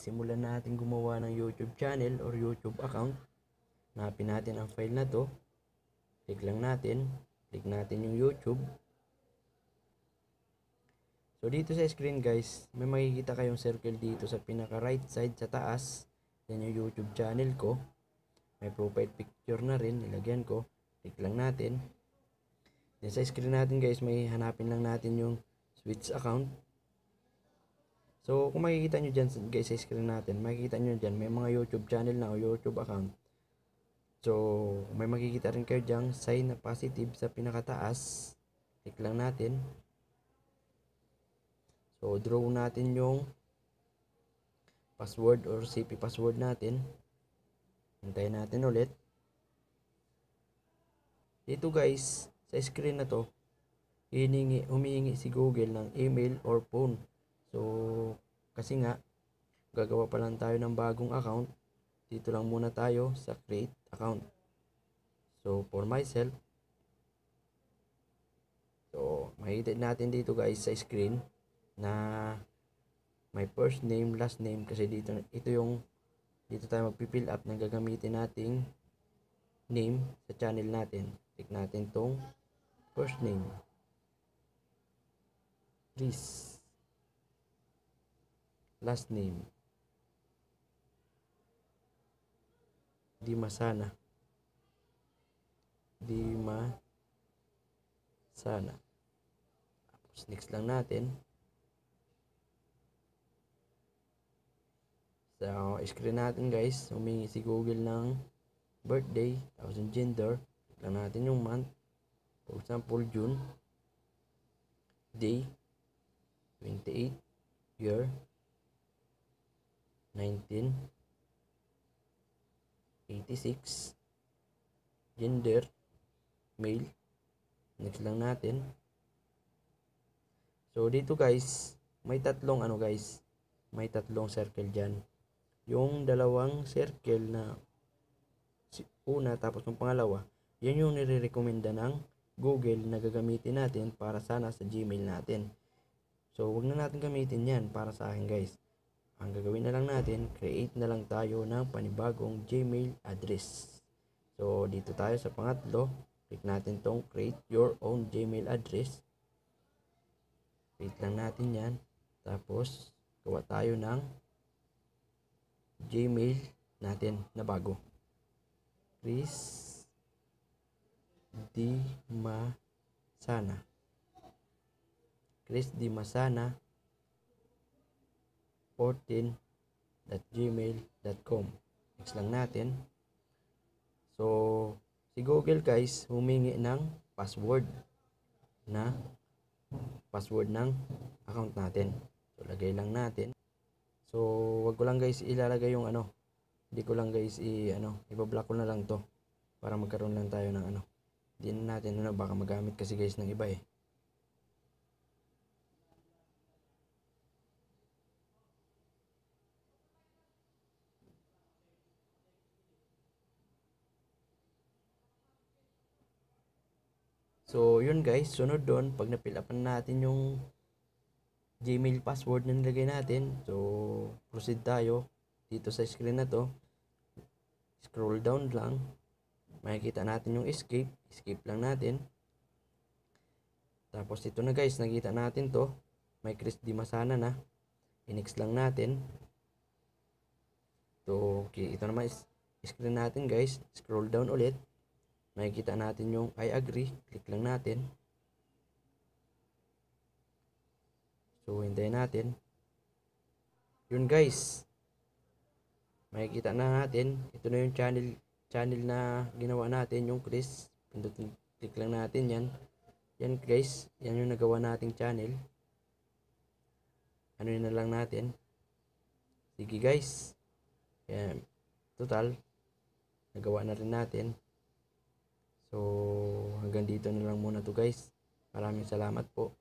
simulan natin gumawa ng YouTube channel or YouTube account. Hanapin natin ang file na to. Click lang natin. Click natin yung YouTube. So, dito sa screen guys, may makikita kayong circle dito sa pinaka right side sa taas. Yan yung YouTube channel ko. May profile picture na rin. Nilagyan ko. Click lang natin. Then sa screen natin guys, may hanapin lang natin yung Switch account. So, kung makikita nyo dyan guys sa screen natin, makikita nyo dyan, may mga YouTube channel na o YouTube account. So, may makikita rin kayo dyan, sign na positive sa pinakataas. Click lang natin. So, draw natin yung password or CP password natin. Hintayin natin ulit. Dito guys, sa screen na to, hiningi, humihingi si Google ng email or phone So, kasi nga, gagawa pa lang tayo ng bagong account. Dito lang muna tayo sa create account. So, for myself, so, makikita natin dito guys sa screen na my first name, last name kasi dito ito yung dito tayo magpipill up ng gagamitin nating name sa channel natin. Click natin tong first name. Please last name di masana di ma sana tapos next lang natin so screen natin guys humingi si google ng birthday tapos yung gender lang natin yung month for example June day 28 year 86 gender male next lang natin so dito guys may tatlong ano guys may tatlong circle dyan yung dalawang circle na una tapos yung pangalawa yan yung nire-recommenda ng Google na gagamitin natin para sana sa Gmail natin so wag na natin gamitin yan para sa akin guys ang gagawin na lang natin, create na lang tayo ng panibagong Gmail address. So, dito tayo sa pangatlo. Click natin tong create your own Gmail address. Create lang natin yan. Tapos, gawa tayo ng Gmail natin na bago. Chris Di Masana. Chris Di Masana 14.gmail.com Next lang natin. So, si Google guys, humingi ng password na password ng account natin. So, lagay lang natin. So, wag ko lang guys ilalagay yung ano. Hindi ko lang guys i ano, ibablock ko na lang to para magkaroon lang tayo ng ano. din natin ano, baka magamit kasi guys ng iba eh. So, yun guys, sunod doon, pag na natin yung Gmail password na nilagay natin, so, proceed tayo dito sa screen na to. Scroll down lang. Makikita natin yung escape. Escape lang natin. Tapos ito na guys, nakita natin to. May Chris Dimasana na. Inix lang natin. So, okay, ito naman is screen natin guys. Scroll down ulit makikita natin yung I agree. Click lang natin. So, hintayin natin. Yun guys. Makikita na natin. Ito na yung channel channel na ginawa natin, yung Chris. Pindutin, click lang natin yan. Yan guys. Yan yung nagawa nating channel. Ano yun na lang natin. Sige guys. Yan. Total. Nagawa na rin natin. So, hanggang dito na lang muna to guys. Maraming salamat po.